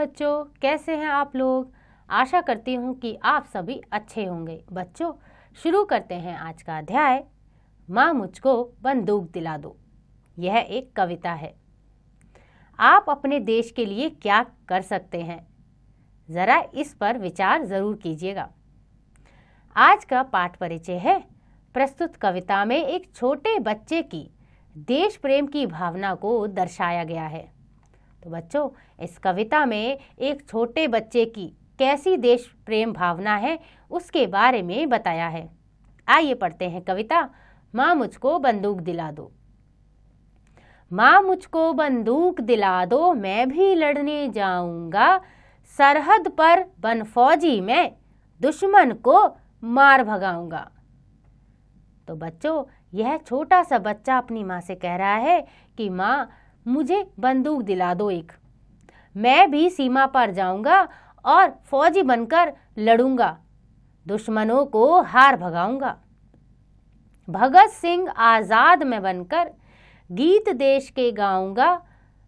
बच्चों कैसे हैं आप लोग आशा करती हूँ कि आप सभी अच्छे होंगे बच्चों शुरू करते हैं आज का अध्याय माँ मुझको बंदूक दिला दो यह एक कविता है आप अपने देश के लिए क्या कर सकते हैं ज़रा इस पर विचार ज़रूर कीजिएगा आज का पाठ परिचय है प्रस्तुत कविता में एक छोटे बच्चे की देश प्रेम की भावना को दर्शाया गया है तो बच्चों इस कविता में एक छोटे बच्चे की कैसी देश प्रेम भावना है उसके बारे में बताया है आइए पढ़ते हैं कविता माँ मुझको बंदूक दिला दो माँ मुझको बंदूक दिला दो मैं भी लड़ने जाऊंगा सरहद पर बन फौजी मैं दुश्मन को मार भगाऊंगा तो बच्चों यह छोटा सा बच्चा अपनी माँ से कह रहा है कि माँ मुझे बंदूक दिला दो एक मैं भी सीमा पर जाऊंगा और फौजी बनकर लड़ूंगा दुश्मनों को हार भगाऊंगा भगत सिंह आज़ाद में बनकर गीत देश के गाऊंगा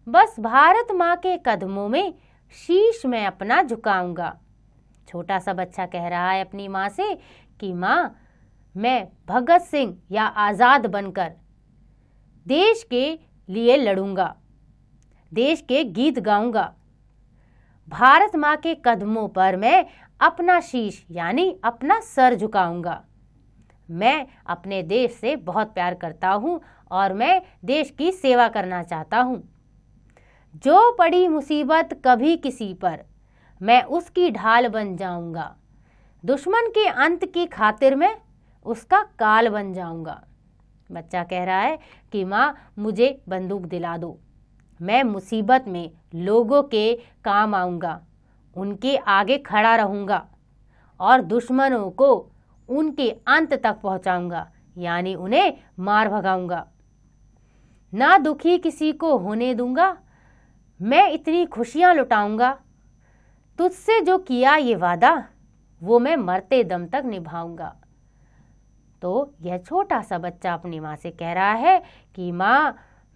बस भारत माँ के कदमों में शीश में अपना झुकाऊंगा छोटा सा बच्चा कह रहा है अपनी माँ से कि माँ मैं भगत सिंह या आज़ाद बनकर देश के लिए लड़ूंगा देश के गीत गाऊंगा भारत माँ के कदमों पर मैं अपना शीश यानी अपना सर झुकाऊंगा मैं अपने देश से बहुत प्यार करता हूँ और मैं देश की सेवा करना चाहता हूँ जो पड़ी मुसीबत कभी किसी पर मैं उसकी ढाल बन जाऊंगा दुश्मन के अंत की खातिर मैं उसका काल बन जाऊंगा बच्चा कह रहा है कि माँ मुझे बंदूक दिला दो मैं मुसीबत में लोगों के काम आऊँगा उनके आगे खड़ा रहूँगा और दुश्मनों को उनके अंत तक पहुँचाऊँगा यानी उन्हें मार भगाऊँगा ना दुखी किसी को होने दूंगा मैं इतनी खुशियाँ लुटाऊँगा तुझसे जो किया ये वादा वो मैं मरते दम तक निभाऊंगा तो यह छोटा सा बच्चा अपनी माँ से कह रहा है कि माँ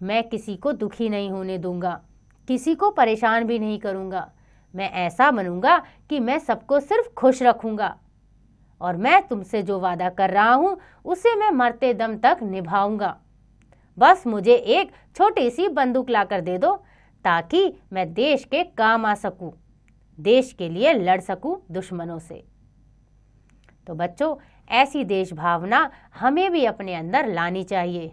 मैं किसी को दुखी नहीं होने दूंगा किसी को परेशान भी नहीं करूंगा मैं ऐसा बनूंगा कि मैं सबको सिर्फ खुश रखूंगा और मैं तुमसे जो वादा कर रहा हूँ उसे मैं मरते दम तक निभाऊंगा बस मुझे एक छोटी सी बंदूक लाकर दे दो ताकि मैं देश के काम आ सकूं, देश के लिए लड़ सकूं दुश्मनों से तो बच्चों ऐसी देश भावना हमें भी अपने अंदर लानी चाहिए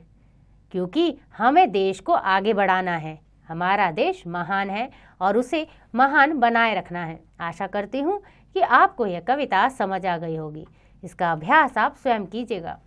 क्योंकि हमें देश को आगे बढ़ाना है हमारा देश महान है और उसे महान बनाए रखना है आशा करती हूँ कि आपको यह कविता समझ आ गई होगी इसका अभ्यास आप स्वयं कीजिएगा